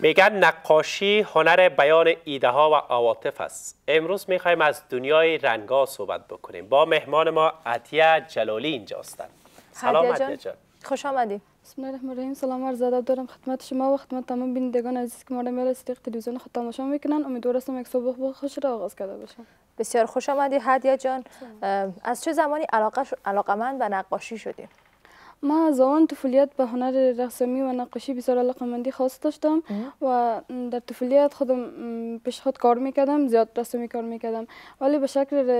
میگن نقاشی هنر بیان ایده ها و عواطف است امروز میخوایم از دنیای رنگا صحبت بکنیم با مهمان ما عطیه جلالی اینجا هستند سلام عطیه جان خوش آمدی. بسم الله الرحمن الرحیم سلام عرض ادب دارم خدمت شما و خدمت تمام بینندگان عزیز که ما را میل تلویزیون خود تماشا میکنن امیدوارم یک صبح با خوش را آغاز کرده باشم بسیار خوش آمدی. هدیه جان از چه زمانی علاقه علاقمند به نقاشی شدیم ما از آن طفولیت به هنر رسمی و نقاشی بسیار علاقه مندی خاص داشتم و در طفولیت خودم پیش خود کار میکردم زیاد رسمی کار میکردم ولی به شکل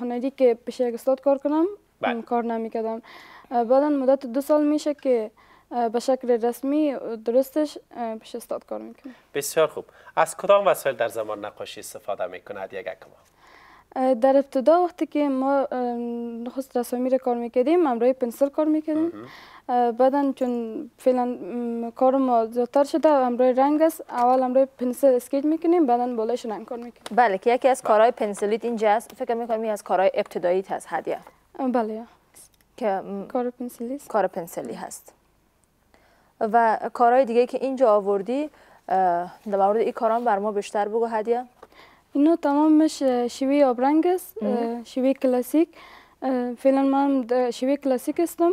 هنری که پیش یک استاد کار کنم بله. کار نمیکردم بعدا مدت دو سال میشه که به شکل رسمی درستش پیش استاد کار میکنم بسیار خوب از کدام وسایل در زمان نقاشی استفاده میکند یک اکما در ابتدا وقتی که ما نخست رسامی را کار میکردیم امروی پنسل کار میکردیم بعدا چون فعلا کار ما زیادتر شده امروی رنگ است اول امروی پنسل اسکیج میکنیم بعدا بالایش رنگ کار میکنیم بله که یکی از کارهای پنسلیت اینجا است فکر میکنم از کارهای ابتداییت هست هدیه بله که کار پنسلی کار پنسلی هست و کارهای دیگه که اینجا آوردی در مورد این کاران بر ما بیشتر بگو هدیه اینو تمامش شیوه آبرنگ است شیوه کلاسیک فعلا من شیوی کلاسیک هستم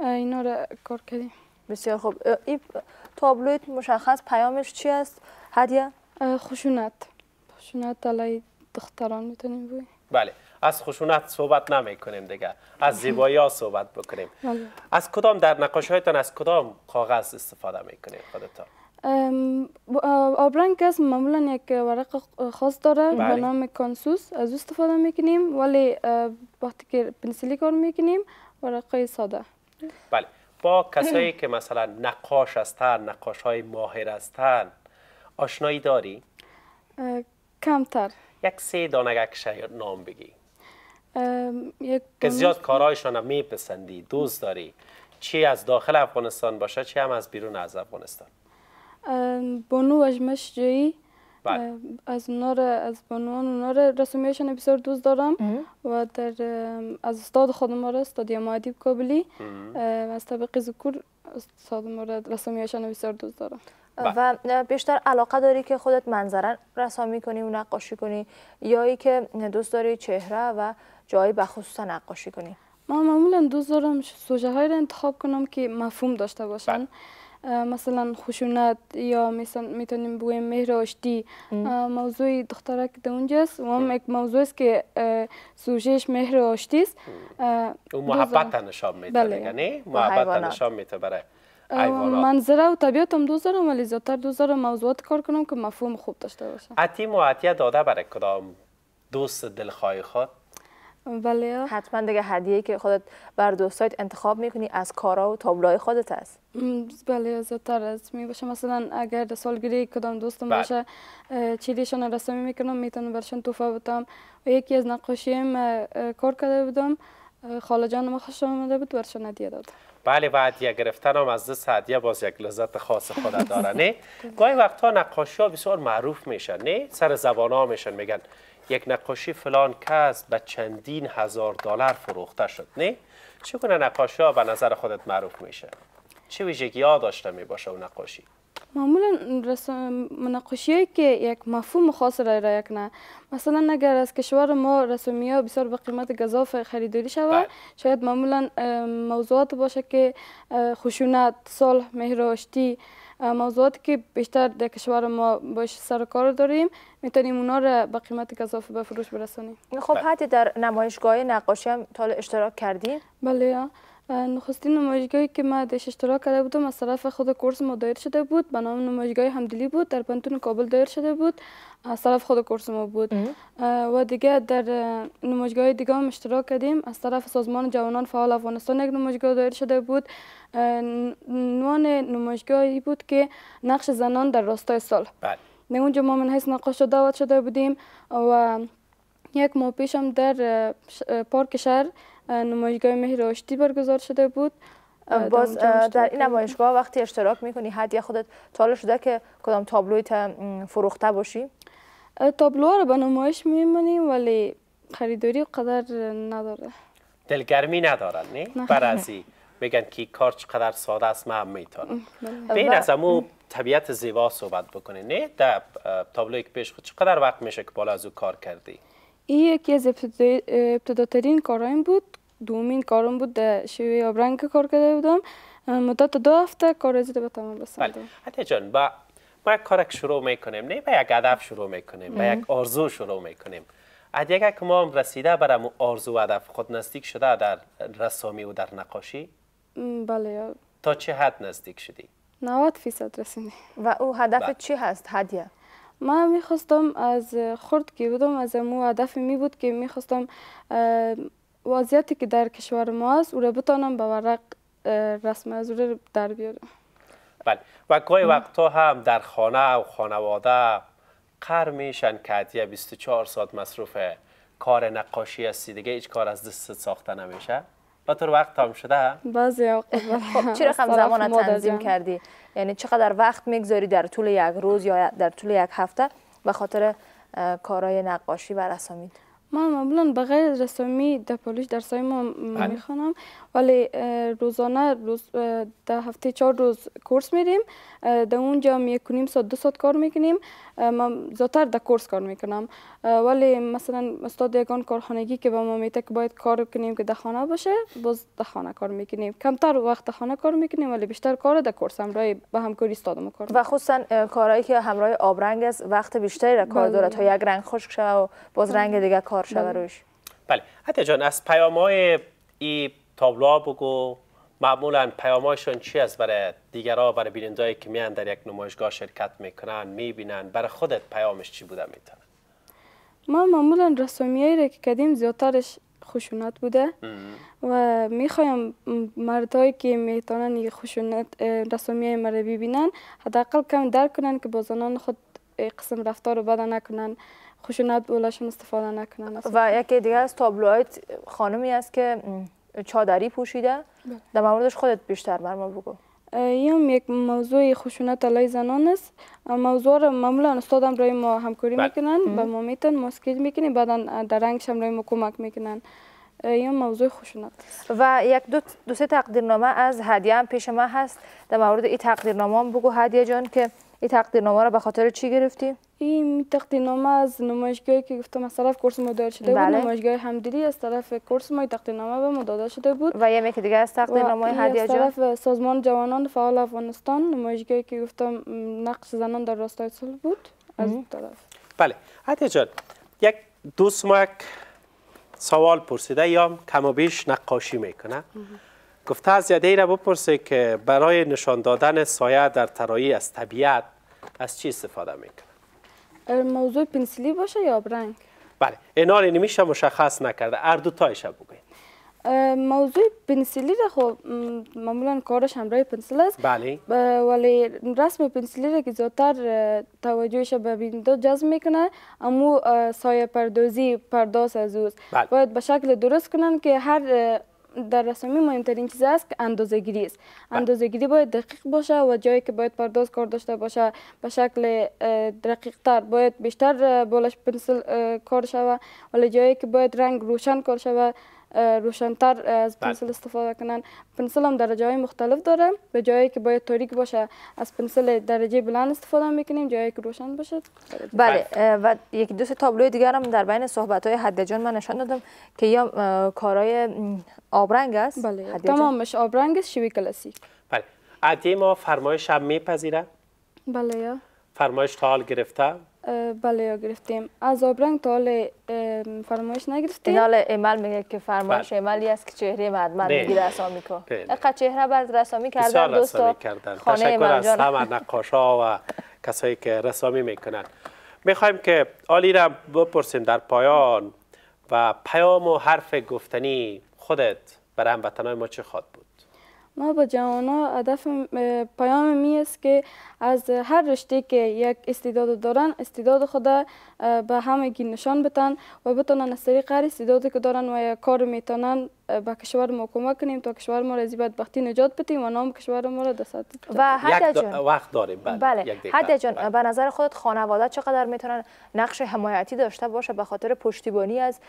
اینا را کار کردیم بسیار خوب این تابلویت مشخص پیامش چی است هدیه خشونت خشونت علی دختران میتونیم بوی بله از خشونت صحبت نمی کنیم دیگه از زیبایی ها صحبت بکنیم از کدام در نقاش هایتان از کدام کاغذ استفاده میکنیم کنیم خودتان آبرنگ کس معمولا یک ورق خاص داره به نام کانسوس از او استفاده میکنیم ولی وقتی که پنسلی کار میکنیم ورقه ساده بله با کسایی که مثلا نقاش هستن نقاش های ماهر هستن آشنایی داری؟ کمتر یک سه دانه یک نام بگی که زیاد کارهایشان هم میپسندی دوست داری چی از داخل افغانستان باشه چی هم از بیرون از افغانستان بانو اجمش جایی از نور از بانوان نور رسومیشن بسیار دوست دارم و در از استاد خودم را استادی معدیب کابلی از طبقه زکور استاد ما را رسومیشن بسیار دوست دارم و بیشتر علاقه داری که خودت منظره رسامی کنی و نقاشی کنی یا ای که دوست داری چهره و جایی بخصوصا نقاشی کنی من معمولا دوست دارم سوژه های را انتخاب کنم که مفهوم داشته باشن مثلا خشونت یا میتونیم بگویم مهر آشتی موضوع دختره که در اونجاست و هم یک موضوع است که سوژهش مهر آشتی است و محبت نشان میتونه بله. محبت نشان میتونه برای منظره و طبیعت هم دوست دارم ولی زیادتر دوست دارم موضوعات کار کنم که مفهوم خوب داشته باشه عتیم و داده برای کدام دوست دلخواه خود بله حتما دیگه هدیه که خودت بر دوستایت انتخاب میکنی از کارا و تابلوهای خودت است بله از از می باشه مثلا اگر سالگیری کدام دوستم بله. باشه چیلیشان رسمی میکنم میتونم برشان توفه بودم و یکی از نقاشیم کار کرده بودم خاله جان ما خوش آمده بود برشان هدیه داد بله و هدیه گرفتن هم از دست هدیه باز یک لذت خاص خود داره نه گاهی وقتا نقاشی ها بسیار معروف میشن نه سر زبان ها میشن میگن یک نقاشی فلان کس به چندین هزار دلار فروخته شد نه چگونه نقاشی ها به نظر خودت معروف میشه چه ویژگی ها داشته می باشه اون نقاشی معمولا نقاشی که یک مفهوم خاص را را کنه مثلا اگر از کشور ما رسومی ها بسیار به قیمت گذاف خریداری شود بله. شاید معمولا موضوعات باشه که خشونت صلح مهراشتی موضوعاتی که بیشتر در کشور ما باش سر کار داریم میتونیم اونا رو با قیمت گزاف به فروش برسانیم خب حتی در نمایشگاه نقاشی هم تا اشتراک کردین بله نخستین نمایشگاهی که ما درش اشتراک کرده بودم از طرف خود کورس ما دایر شده بود به نام نمایشگاه همدلی بود در پنتون کابل دایر شده بود از طرف خود کورس ما بود و دیگه در نمایشگاه دیگه هم اشتراک کردیم از طرف سازمان جوانان فعال افغانستان یک نمایشگاه دایر شده بود عنوان نمایشگاهی بود که نقش زنان در راستای سال در اونجا ما من حیث نقاش دعوت شده بودیم و یک ماه در پارک شهر نمایشگاه مهراشتی برگزار شده بود باز در این نمایشگاه وقتی اشتراک میکنی حد یا خودت تال شده که کدام تابلویت فروخته باشی؟ تابلوها رو به نمایش میمونیم ولی خریداری قدر نداره دلگرمی ندارد نه؟ نه. برازی میگن که کار چقدر ساده است من میتونم بله. بین از امو طبیعت زیبا صحبت بکنه نه در تابلوی که پیش خود چقدر وقت میشه که بالا از او کار کردی؟ ای یکی از ابتداترین کارایم بود دومین کارم بود در شیوه آبرنگ کار کرده بودم مدت دو هفته کار زیده به تمام بسندم حتی جان با ما یک کار شروع میکنیم نه با یک عدف شروع میکنیم با یک آرزو شروع میکنیم از یک که ما هم رسیده برم آرزو و عدف خود نزدیک شده در رسامی و در نقاشی؟ بله تا چه حد نزدیک شدی؟ 90 فیصد رسیدی و او هدف چی هست هدیه؟ ما میخواستم از خرد کی بودم از مو هدف می بود که میخواستم وضعیتی که در کشور ما است او را بتانم به ورق رسم از او در بیارم بله و گاهی وقتا هم در خانه و خانواده قر میشن که هدیه 24 ساعت مصروف کار نقاشی هستی دیگه هیچ کار از دست ساخته نمیشه با وقت تام شده بعضی وقت خب بله. چرا کم خب زمان تنظیم کردی یعنی چقدر وقت میگذاری در طول یک روز یا در طول یک هفته به خاطر کارهای نقاشی و رسامید من معمولا بغیر رسمی رسامی در پالوش درسای ما بله. میخوانم ولی روزانه روز در هفته چهار روز کورس میریم در اونجا هم یک نیم ساعت دو ساعت کار میکنیم من زیادتر در کورس کار میکنم ولی مثلا استاد یگان کارخانگی که با ما میته که باید کار کنیم که در خانه باشه باز در خانه کار میکنیم کمتر وقت در خانه کار میکنیم ولی بیشتر کار در کورس همراه به همکاری استاد ما کار و خصوصا کارهایی که همراه آبرنگ است وقت بیشتری را کار بله. دارد تا یک رنگ خشک و باز بله. رنگ دیگه کار کار بله حتی بله. جان از پیام های ای تابلوها بگو معمولا هایشون چی است برای ها برای بیننده که میان در یک نمایشگاه شرکت میکنن میبینن برای خودت پیامش چی بوده میتونه ما معمولا رسومی را که کدیم زیادترش خشونت بوده و میخوایم مردهایی که میتونن خشونت رسومی مرد ببینن حداقل کم درک کنن که با زنان خود قسم رفتار رو بدن نکنن خشونت به استفاده نکنن و یکی دیگه از تابلوهای خانمی است که چادری پوشیده بله. در موردش خودت بیشتر بر ما بگو این یک موضوع خشونت علی زنان است موضوع را معمولا استادم برای ما همکاری بله. میکنن با ما میتن ما سکیج بعدا در رنگش هم ما کمک میکنن این موضوع خشونت و یک دو, دو سه تقدیرنامه از هدیه هم پیش ما هست در مورد این تقدیرنامه هم بگو هدیه جان که این تقدیرنامه را به خاطر چی گرفتی؟ این تقدیرنامه از نمایشگاهی که گفتم از طرف کورس ما داده شده بود بله. نمایشگاه همدلی از طرف کورس ما تقدیرنامه به ما داده شده بود و میکی دیگه از تقدیرنامه هدیه جان از طرف سازمان جوانان فعال افغانستان نمایشگاهی که گفتم نقش زنان در راستای صلح بود از طرف بله هدیه جان یک دو ما سوال پرسیده یا کم و بیش نقاشی میکنه گفته از یده ای را بپرسه که برای نشان دادن سایه در ترایی از طبیعت از چی استفاده میکنه؟ موضوع پنسلی باشه یا رنگ؟ بله اینا نمیشه مشخص نکرده هر دو تایش بگوید موضوع پنسلی را خب معمولا کارش همراه پنسل است بله ولی رسم پنسلی را که زیادتر توجهش به بیننده جذب میکنه اما سایه پردازی پرداز از اوست بله. باید به شکل درست کنن که هر در رسمی مهمترین چیز است که اندازه‌گیری است گیری باید دقیق باشه و جایی که باید پرداز کار داشته باشه به شکل دقیق تر باید بیشتر بالش پنسل کار شوه ولی جایی که باید رنگ روشن کار شوه روشنتر از بله. پنسل استفاده کنن پنسل هم درجه های مختلف داره به جایی که باید تاریک باشه از پنسل درجه بلند استفاده میکنیم جایی که روشن باشد بله و یک دو سه تابلوی دیگر هم در بین صحبت های حدجان من نشان دادم که یا کارای آبرنگ است بله تمامش آبرنگ است شیوی کلاسیک بله عدی ما فرمایش هم میپذیره بله فرمایش تا حال گرفته بله گرفتیم از آبرنگ تا حال فرمایش نگرفتیم حال ایمال میگه که فرمایش عملی است که چهره مدمن میگیره رسامی کن اقا چهره بر رسامی کردن دوستا خانه تشکر از همه نقاشا و کسایی که رسامی میکنن میخوایم که آلی را بپرسیم در پایان و پیام و حرف گفتنی خودت برای هموطنهای ما چه خواد بود ما به جوانا هدف پیام می است که از هر رشته که یک استعداد دارن استعداد خود به همگی نشان بتن و بتونن از طریق هر استعدادی که دارن و یک کار میتونن با کشور ما کمک کنیم تا کشور ما را از بدبختی نجات بدیم و نام کشور ما را دست و حد جان وقت داریم بله, بله. جان به نظر خود خانواده چقدر میتونن نقش حمایتی داشته باشه به خاطر پشتیبانی از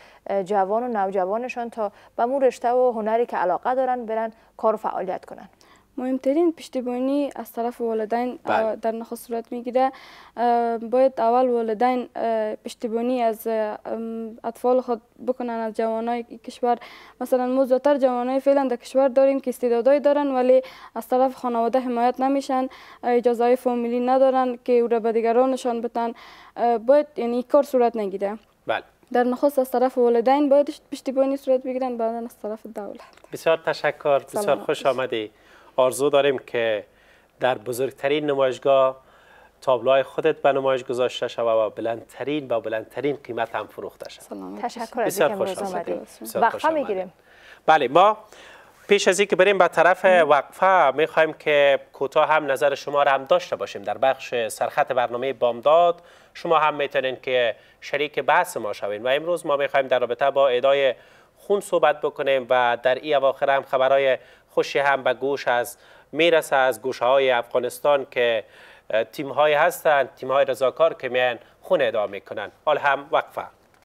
جوان و نوجوانشان تا به مون رشته و هنری که علاقه دارن برن کار فعالیت کنن مهمترین پشتیبانی از طرف والدین بله. در نخست صورت میگیره باید اول والدین پشتیبانی از اطفال خود بکنن از جوانای کشور مثلا ما زیادتر جوانای فعلا در کشور داریم که استعدادای دارن ولی از طرف خانواده حمایت نمیشن اجازه فامیلی ندارن که او را به دیگران نشان بدن باید یعنی کار صورت نگیره بله در نخست از طرف والدین باید پشتیبانی صورت بگیرن بعدا از طرف دولت بسیار تشکر بسیار خوش آمدی آرزو داریم که در بزرگترین نمایشگاه تابلوهای خودت به نمایش گذاشته شود و بلندترین و بلندترین قیمت هم فروخته شد تشکر از اینکه امروز آمدید وقفه میگیریم بله ما پیش از اینکه بریم به طرف وقفه میخوایم که کوتاه هم نظر شما را هم داشته باشیم در بخش سرخط برنامه بامداد شما هم میتونین که شریک بحث ما شوین و امروز ما میخوایم در رابطه با ادای خون صحبت بکنیم و در این اواخر هم خبرهای خوشی هم به گوش از میرسه از گوش های افغانستان که تیم های هستند تیم های رضاکار که میان خون ادامه میکنن حال هم وقفه